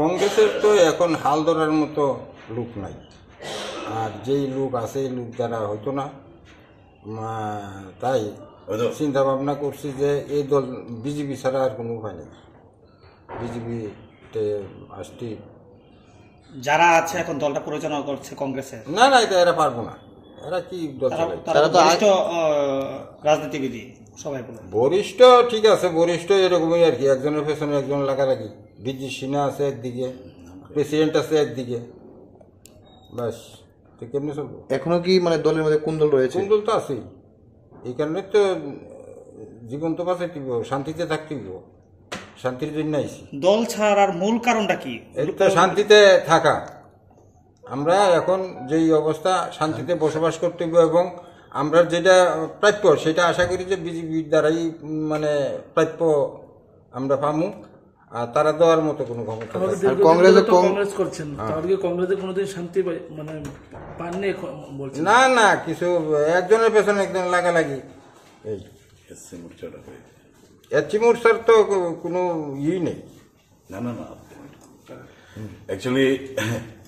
কংগ্রেসের তো এখন হাল ধরার মতো লোক নাই আর যেই লোক আছে এই লোক দ্বারা হইতো না তাই চিন্তা ভাবনা করছি যে এই দল বিজেপি ছাড়া আর কোনো উপায় নেই বিজেপিতে আসছি যারা আছে এখন দলটা পরিচালনা করছে কংগ্রেসে না না এটা এরা পারবো না এরা কি দল তারা তো রাজনীতিবিদ বরিষ্ঠ ঠিক আছে বরিষ্ঠ এরকমই আর কি একজনের পেছনে একজন লাগালাগি ডিজি সিনহা আছে একদিকে প্রেসিডেন্ট আছে একদিকে ব্যাস কেমনি সব এখনো কি মানে দলের মধ্যে কুন্দল রয়েছে কুন্দল তো আছেই এই কারণে তো জীবন তো বাঁচাই টিকব শান্তিতে থাকতে শান্তির জন্য আইসি দল ছাড়ার মূল কারণটা কি এটা শান্তিতে থাকা আমরা এখন যেই অবস্থা শান্তিতে বসবাস করতে এবং আমরা যেটা প্রাপ্য সেটা আশা করি যে বিজেপির দ্বারাই মানে প্রাপ্য আমরা পামু আর তারা দেওয়ার মতো কোনো ক্ষমতা কংগ্রেস কংগ্রেস করছেন হ্যাঁ। তাহলে কংগ্রেসে কোনোদিন শান্তি মানে পাননি বলছেন না না কিছু একজনের পেছনে একজন লাগালাগি এই এসসি মোর্চার তো কোনো ই নেই না না না অ্যাকচুয়ালি